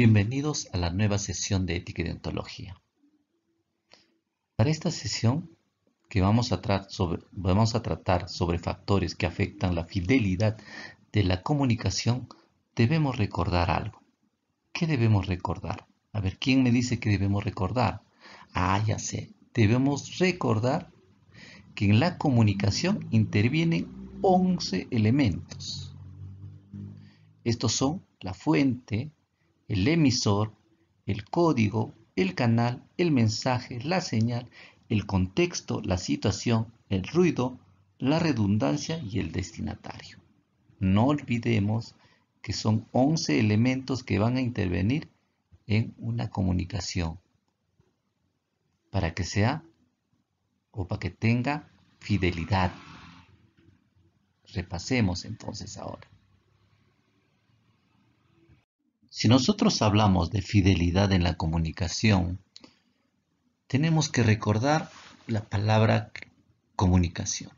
Bienvenidos a la nueva sesión de ética y deontología. Para esta sesión que vamos a, vamos a tratar sobre factores que afectan la fidelidad de la comunicación, debemos recordar algo. ¿Qué debemos recordar? A ver, ¿quién me dice que debemos recordar? Ah, ya sé. Debemos recordar que en la comunicación intervienen 11 elementos. Estos son la fuente, el emisor, el código, el canal, el mensaje, la señal, el contexto, la situación, el ruido, la redundancia y el destinatario. No olvidemos que son 11 elementos que van a intervenir en una comunicación para que sea o para que tenga fidelidad. Repasemos entonces ahora. Si nosotros hablamos de fidelidad en la comunicación, tenemos que recordar la palabra comunicación.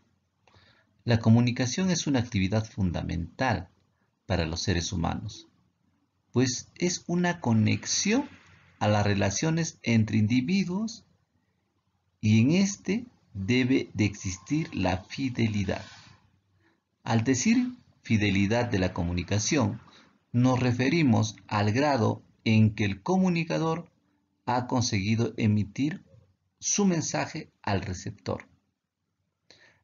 La comunicación es una actividad fundamental para los seres humanos, pues es una conexión a las relaciones entre individuos y en este debe de existir la fidelidad. Al decir fidelidad de la comunicación, nos referimos al grado en que el comunicador ha conseguido emitir su mensaje al receptor.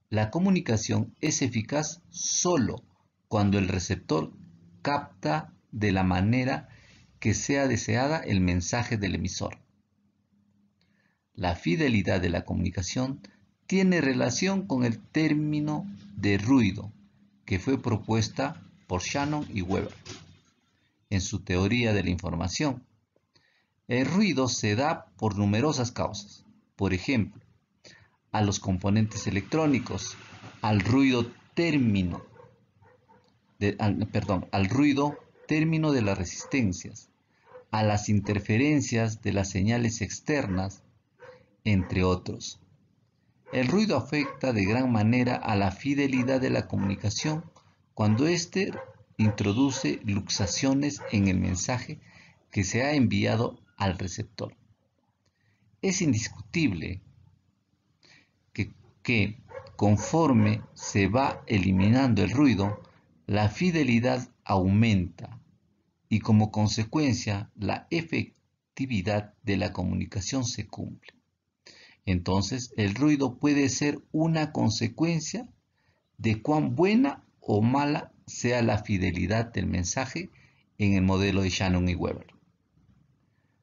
La comunicación es eficaz solo cuando el receptor capta de la manera que sea deseada el mensaje del emisor. La fidelidad de la comunicación tiene relación con el término de ruido que fue propuesta por Shannon y Weber en su teoría de la información. El ruido se da por numerosas causas, por ejemplo, a los componentes electrónicos, al ruido término, de, perdón, al ruido término de las resistencias, a las interferencias de las señales externas, entre otros. El ruido afecta de gran manera a la fidelidad de la comunicación cuando éste introduce luxaciones en el mensaje que se ha enviado al receptor. Es indiscutible que, conforme se va eliminando el ruido, la fidelidad aumenta y como consecuencia la efectividad de la comunicación se cumple. Entonces el ruido puede ser una consecuencia de cuán buena o mala sea la fidelidad del mensaje en el modelo de Shannon y Weber.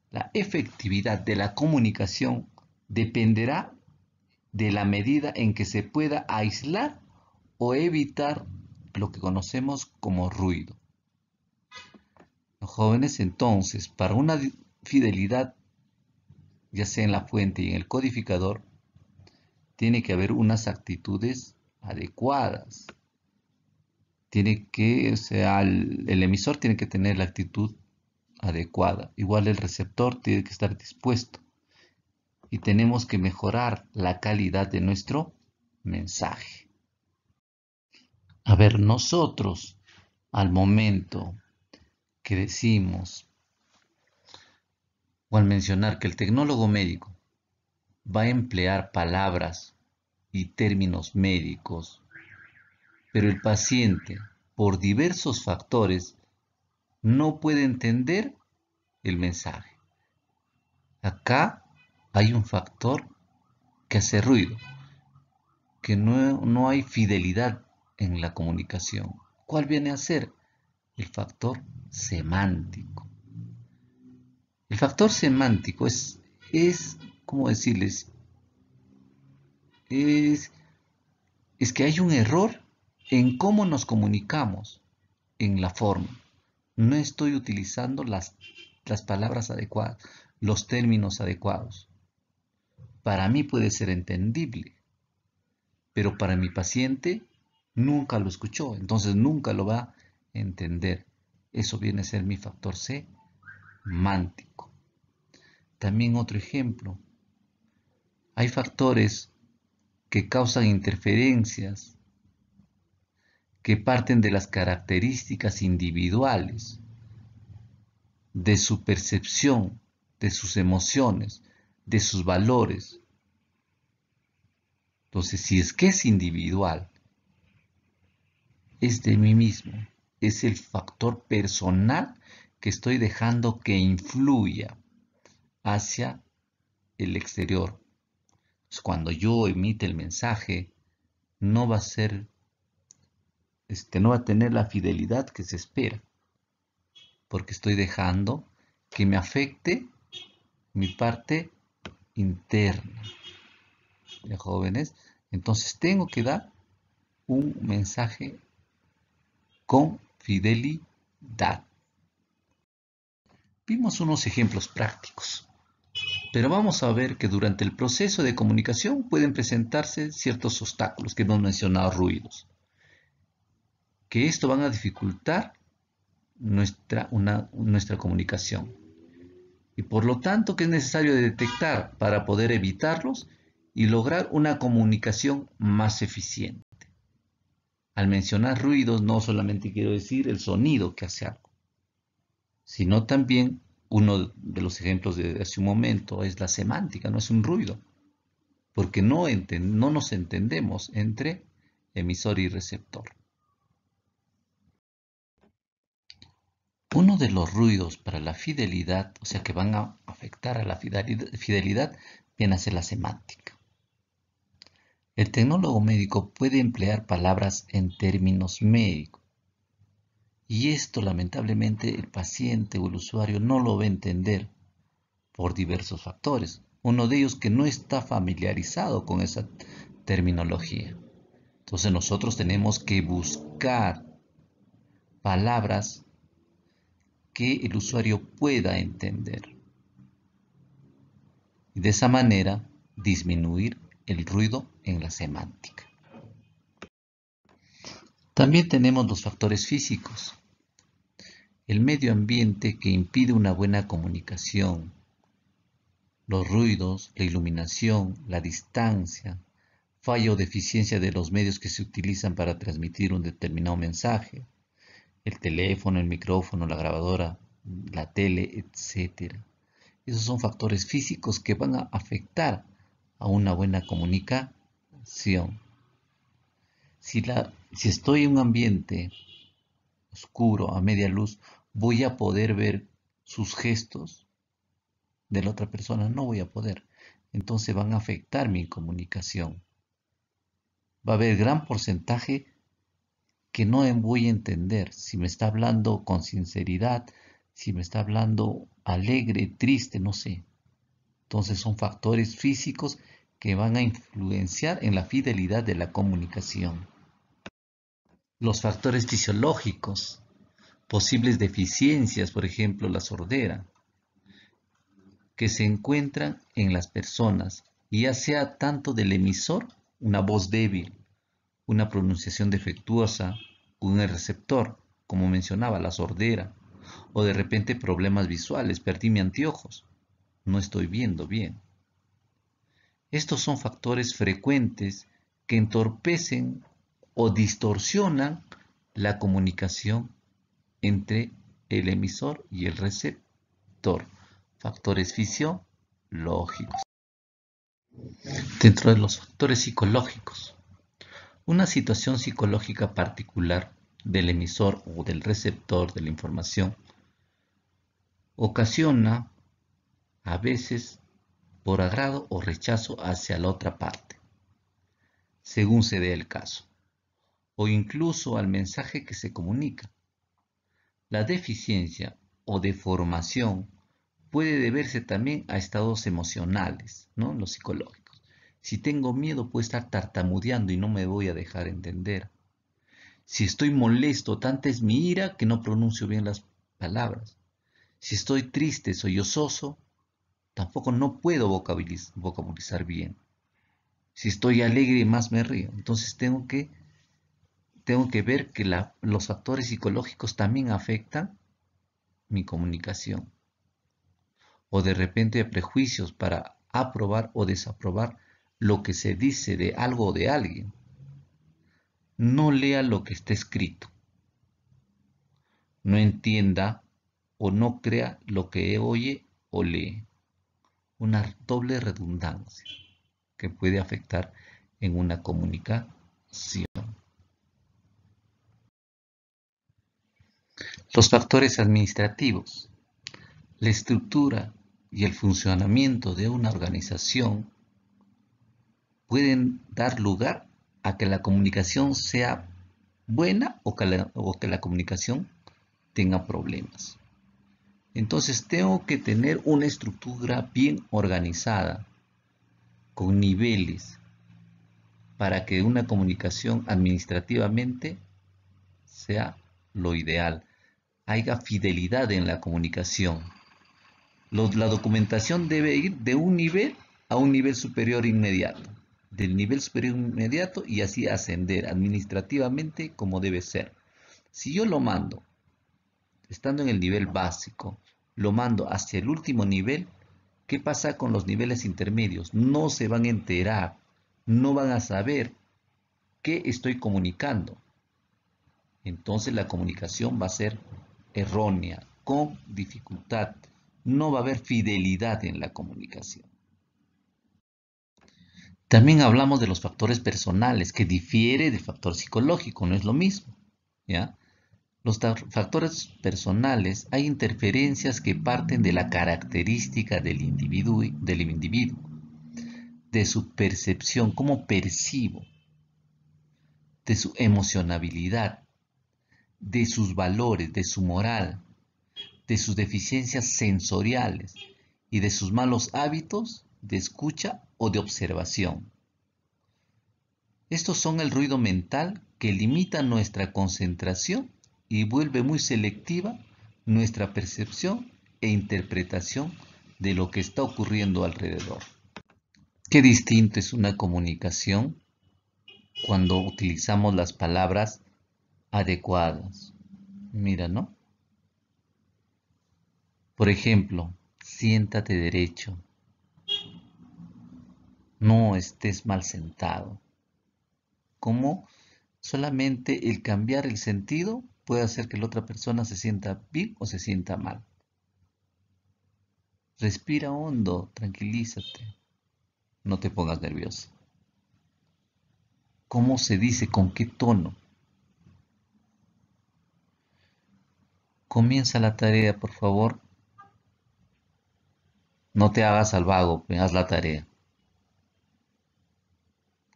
La efectividad de la comunicación dependerá de la medida en que se pueda aislar o evitar lo que conocemos como ruido. Los jóvenes entonces, para una fidelidad, ya sea en la fuente y en el codificador, tiene que haber unas actitudes adecuadas tiene que, sea, el, emisor tiene que tener la actitud adecuada, igual el receptor tiene que estar dispuesto y tenemos que mejorar la calidad de nuestro mensaje. A ver, nosotros al momento que decimos o al mencionar que el tecnólogo médico va a emplear palabras y términos médicos pero el paciente, por diversos factores, no puede entender el mensaje. Acá hay un factor que hace ruido, que no, hay fidelidad en la comunicación. ¿Cuál viene a ser? El factor semántico. El factor semántico es, es ¿cómo decirles? Es, es que hay un error en cómo nos comunicamos, en la forma. No estoy utilizando las, palabras adecuadas, los términos adecuados. Para mí puede ser entendible, pero para mi paciente nunca lo escuchó, entonces nunca lo va a entender. Eso viene a ser mi factor C, mántico. También otro ejemplo, hay factores que causan interferencias que parten de las características individuales, de su percepción, de sus emociones, de sus valores. Entonces, si es que es individual, es de mí mismo, es el factor personal que estoy dejando que influya hacia el exterior. cuando yo emite el mensaje, no va a ser este, no va a tener la fidelidad que se espera, porque estoy dejando que me afecte mi parte interna. De jóvenes, entonces tengo que dar un mensaje con fidelidad. Vimos unos ejemplos prácticos, pero vamos a ver que durante el proceso de comunicación pueden presentarse ciertos obstáculos que hemos mencionado, ruidos que esto van a dificultar nuestra, nuestra comunicación. Y por lo tanto que es necesario detectar para poder evitarlos y lograr una comunicación más eficiente. Al mencionar ruidos no solamente quiero decir el sonido que hace algo, sino también uno de los ejemplos de hace un momento es la semántica, no es un ruido, porque no, no nos entendemos entre emisor y receptor. uno de los ruidos para la fidelidad, o sea que van a afectar a la fidelidad, viene a ser la semántica. El tecnólogo médico puede emplear palabras en términos médicos. Y esto lamentablemente el paciente o el usuario no lo va a entender por diversos factores. Uno de ellos que no está familiarizado con esa terminología. Entonces nosotros tenemos que buscar palabras que el usuario pueda entender. Y de esa manera disminuir el ruido en la semántica. También tenemos los factores físicos. El medio ambiente que impide una buena comunicación. Los ruidos, la iluminación, la distancia, fallo o deficiencia de los medios que se utilizan para transmitir un determinado mensaje, el teléfono, el micrófono, la grabadora, la tele, etc. Esos son factores físicos que van a afectar a una buena comunicación. Si, la, si estoy en un ambiente oscuro, a media luz, voy a poder ver sus gestos de la otra persona, no voy a poder. Entonces van a afectar mi comunicación. Va a haber gran porcentaje que no voy a entender si me está hablando con sinceridad, si me está hablando alegre, triste, no sé. Entonces son factores físicos que van a influenciar en la fidelidad de la comunicación. Los factores fisiológicos, posibles deficiencias, por ejemplo la sordera, que se encuentran en las personas, ya sea tanto del emisor, una voz débil, una pronunciación defectuosa, un receptor, como mencionaba, la sordera, o de repente problemas visuales, perdí mi anteojos, no estoy viendo bien. Estos son factores frecuentes que entorpecen o distorsionan la comunicación entre el emisor y el receptor. Factores fisiológicos. Dentro de los factores psicológicos, una situación psicológica particular del emisor o del receptor de la información ocasiona a veces por agrado o rechazo hacia la otra parte, según se dé el caso, o incluso al mensaje que se comunica. La deficiencia o deformación puede deberse también a estados emocionales, ¿no? los psicológicos. Si tengo miedo puedo estar tartamudeando y no me voy a dejar entender. Si estoy molesto, tanta es mi ira que no pronuncio bien las palabras. Si estoy triste, soy sollozoso, tampoco no puedo vocabulizar bien. Si estoy alegre, más me río. Entonces tengo que, tengo que ver que los factores psicológicos también afectan mi comunicación. O de repente prejuicios para aprobar o desaprobar lo que se dice de algo de alguien. No lea lo que está escrito. No entienda o no crea lo que oye o lee. Una doble redundancia que puede afectar en una comunicación. Los factores administrativos. La estructura y el funcionamiento de una organización pueden dar lugar a que la comunicación sea buena o que la, comunicación tenga problemas. Entonces tengo que tener una estructura bien organizada, con niveles, para que una comunicación administrativamente sea lo ideal. Haya fidelidad en la comunicación. la documentación debe ir de un nivel a un nivel superior inmediato del nivel superior inmediato y así ascender administrativamente como debe ser. Si yo lo mando, estando en el nivel básico, lo mando hacia el último nivel, ¿qué pasa con los niveles intermedios? No se van a enterar, no van a saber qué estoy comunicando. Entonces la comunicación va a ser errónea, con dificultad. No va a haber fidelidad en la comunicación. También hablamos de los factores personales, que difiere del factor psicológico, no es lo mismo. ¿ya? Los factores personales hay interferencias que parten de la característica del individuo, del individuo, de su percepción, cómo percibo, de su emocionabilidad, de sus valores, de su moral, de sus deficiencias sensoriales y de sus malos hábitos de escucha o de observación. Estos son el ruido mental que limita nuestra concentración y vuelve muy selectiva nuestra percepción e interpretación de lo que está ocurriendo alrededor. Qué distinto es una comunicación cuando utilizamos las palabras adecuadas. Mira, ¿no? Por ejemplo, siéntate derecho, no estés mal sentado. ¿Cómo? solamente el cambiar el sentido puede hacer que la otra persona se sienta bien o se sienta mal. Respira hondo, tranquilízate. No te pongas nervioso. ¿Cómo se dice? ¿Con qué tono? Comienza la tarea, por favor. No te hagas al vago, haz la tarea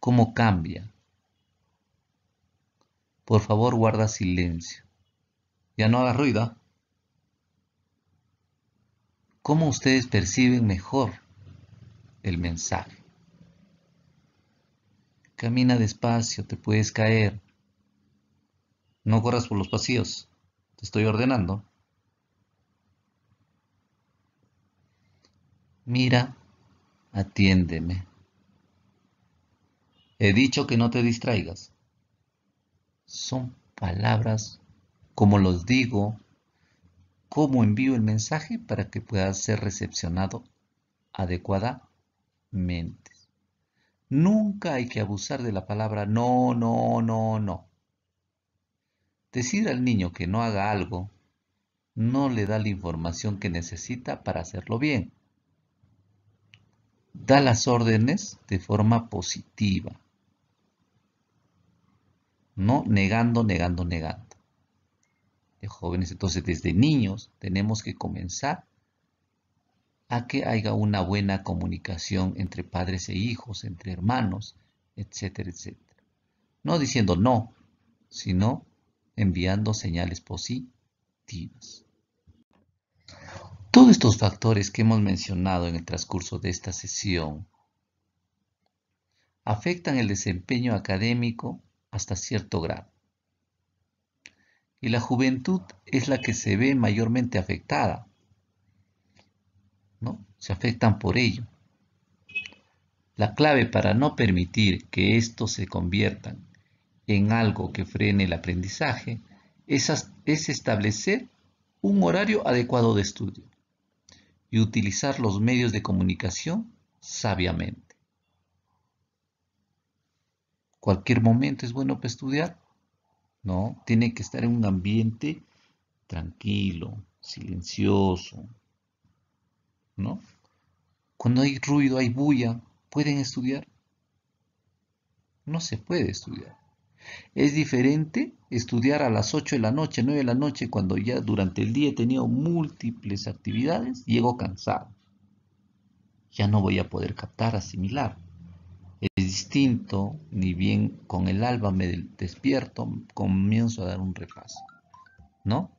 cómo cambia. Por favor, guarda silencio. Ya no haga ruido. ¿ah? ¿Cómo ustedes perciben mejor el mensaje? Camina despacio, te puedes caer. No corras por los pasillos. Te estoy ordenando. Mira, atiéndeme. He dicho que no te distraigas. Son palabras como los digo, como envío el mensaje para que pueda ser recepcionado adecuadamente. Nunca hay que abusar de la palabra no, no, no, no. Decir al niño que no haga algo no le da la información que necesita para hacerlo bien. Da las órdenes de forma positiva. ¿no? Negando, negando, negando. De jóvenes, entonces desde niños tenemos que comenzar a que haya una buena comunicación entre padres e hijos, entre hermanos, etcétera, etcétera. No diciendo no, sino enviando señales positivas. Todos estos factores que hemos mencionado en el transcurso de esta sesión afectan el desempeño académico hasta cierto grado. Y la juventud es la que se ve mayormente afectada. ¿no? Se afectan por ello. La clave para no permitir que esto se conviertan en algo que frene el aprendizaje es establecer un horario adecuado de estudio y utilizar los medios de comunicación sabiamente cualquier momento es bueno para estudiar. No, tiene que estar en un ambiente tranquilo, silencioso. ¿No? Cuando hay ruido, hay bulla, ¿pueden estudiar? No se puede estudiar. Es diferente estudiar a las 8 de la noche, 9 de la noche, cuando ya durante el día he tenido múltiples actividades, llego cansado. Ya no voy a poder captar, asimilar es distinto, ni bien con el alba me despierto, comienzo a dar un repaso, ¿no?